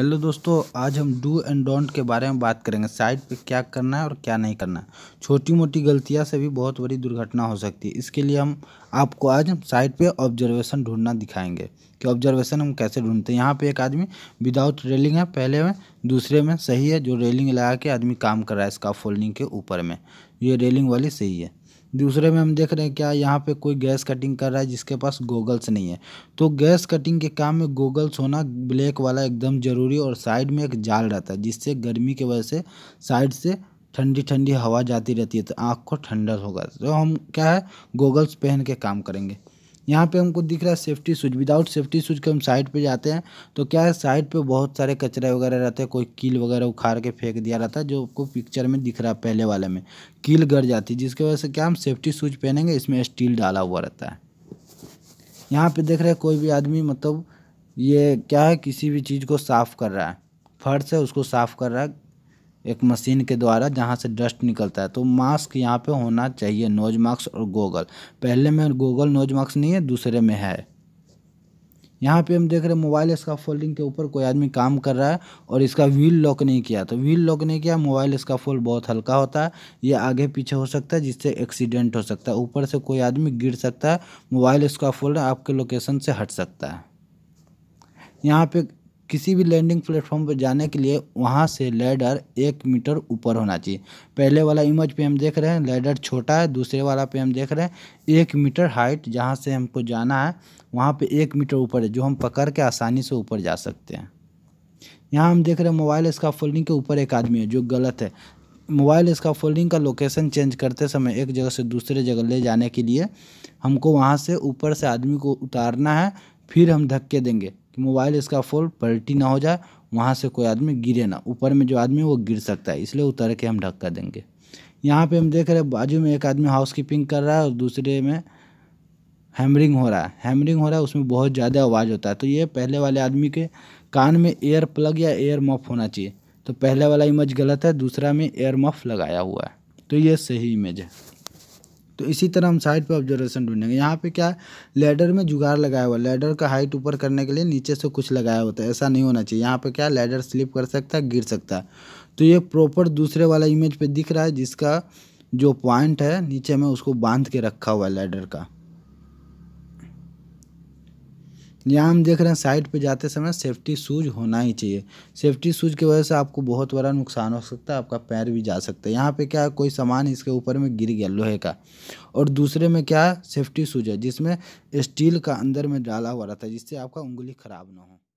hello दोस्तों आज हम डू एंड डोंट के बारे में बात करेंगे साइट पे क्या करना है और क्या नहीं करना है छोटी मोटी गलतियाँ से भी बहुत बड़ी दुर्घटना हो सकती है इसके लिए हम आपको आज हम साइट पे ऑब्जर्वेशन ढूंढना दिखाएंगे कि ऑब्जर्वेशन हम कैसे ढूंढते हैं यहाँ पे एक आदमी विदाउट रेलिंग है पहले में दूसरे में सही है जो रेलिंग लगा के आदमी काम कर रहा है इसका फोल्डिंग के ऊपर में ये रेलिंग वाली सही है दूसरे में हम देख रहे हैं क्या यहाँ पे कोई गैस कटिंग कर रहा है जिसके पास गोगल्स नहीं है तो गैस कटिंग के काम में गोगल्स होना ब्लैक वाला एकदम ज़रूरी और साइड में एक जाल रहता है जिससे गर्मी की वजह से साइड से ठंडी ठंडी हवा जाती रहती है तो आँख को ठंडा होगा तो हम क्या है गोगल्स पहन के काम करेंगे यहाँ पे हमको दिख रहा है safety switch without safety switch के हम साइड पे जाते हैं तो क्या है साइड पे बहुत सारे कचरे वगैरह रहते हैं कोई कील वगैरह उखाड़ के फेंक दिया रहता है जो आपको पिक्चर में दिख रहा है पहले वाले में कील गड़ जाती है जिसकी वजह से क्या हम सेफ्टी स्विच पहनेंगे इसमें स्टील डाला हुआ रहता है यहाँ पे देख रहे कोई भी आदमी मतलब ये क्या है किसी भी चीज़ को साफ़ कर रहा है फर्श है उसको साफ़ कर रहा है एक मशीन के द्वारा जहाँ से डस्ट निकलता है तो मास्क यहाँ पे होना चाहिए नोज मास्क और गोगल पहले में गोगल नोज मास्क नहीं है दूसरे में है यहाँ पे हम देख रहे हैं मोबाइल इसका फोल्डिंग के ऊपर कोई आदमी काम कर रहा है और इसका व्हील लॉक नहीं किया तो व्हील लॉक नहीं किया मोबाइल इसका फोल्ड बहुत हल्का होता है ये आगे पीछे हो सकता है जिससे एक्सीडेंट हो सकता है ऊपर से कोई आदमी गिर सकता है मोबाइल इसका फोल्ड आपके लोकेशन से हट सकता है यहाँ पे किसी भी लैंडिंग प्लेटफॉर्म पर जाने के लिए वहाँ से लैडर एक मीटर ऊपर होना चाहिए पहले वाला इमेज पे हम देख रहे हैं लैडर छोटा है दूसरे वाला पे हम देख रहे हैं एक मीटर हाइट जहाँ से हमको जाना है वहाँ पे एक मीटर ऊपर है जो हम पकड़ के आसानी से ऊपर जा सकते हैं यहाँ हम देख रहे हैं मोबाइल इसका फोल्डिंग के ऊपर एक आदमी है जो गलत है मोबाइल इसका फोल्डिंग का लोकेशन चेंज करते समय एक जगह से दूसरे जगह ले जाने के लिए हमको वहाँ से ऊपर से आदमी को उतारना है फिर हम धक्के देंगे कि मोबाइल इसका फॉल पलटी ना हो जाए वहाँ से कोई आदमी गिरे ना ऊपर में जो आदमी वो गिर सकता है इसलिए उतर के हम ढक्का देंगे यहाँ पे हम देख रहे हैं बाजू में एक आदमी हाउस कीपिंग कर रहा है और दूसरे में हैमरिंग हो रहा है हैमरिंग हो रहा है उसमें बहुत ज़्यादा आवाज़ होता है तो ये पहले वाले आदमी के कान में एयर प्लग या एयर मफ होना चाहिए तो पहले वाला इमेज गलत है दूसरा में एयर मफ लगाया हुआ है तो ये सही इमेज है तो इसी तरह हम साइड पे ऑब्जर्वेशन ढूंढेंगे यहाँ पे क्या है लेडर में जुगाड़ लगाया हुआ लेडर का हाइट ऊपर करने के लिए नीचे से कुछ लगाया होता है ऐसा नहीं होना चाहिए यहाँ पे क्या है लेडर स्लिप कर सकता है गिर सकता है तो ये प्रॉपर दूसरे वाला इमेज पर दिख रहा है जिसका जो पॉइंट है नीचे में उसको बांध के रखा हुआ है लेडर का यहाँ हम देख रहे हैं साइड पे जाते समय सेफ्टी शूज़ होना ही चाहिए सेफ्टी शूज़ की वजह से आपको बहुत बड़ा नुकसान हो सकता है आपका पैर भी जा सकता है यहाँ पे क्या है कोई सामान इसके ऊपर में गिर गया लोहे का और दूसरे में क्या है सेफ्टी शूज़ है जिसमें स्टील का अंदर में डाला हुआ रहता है जिससे आपका उंगली ख़राब ना हो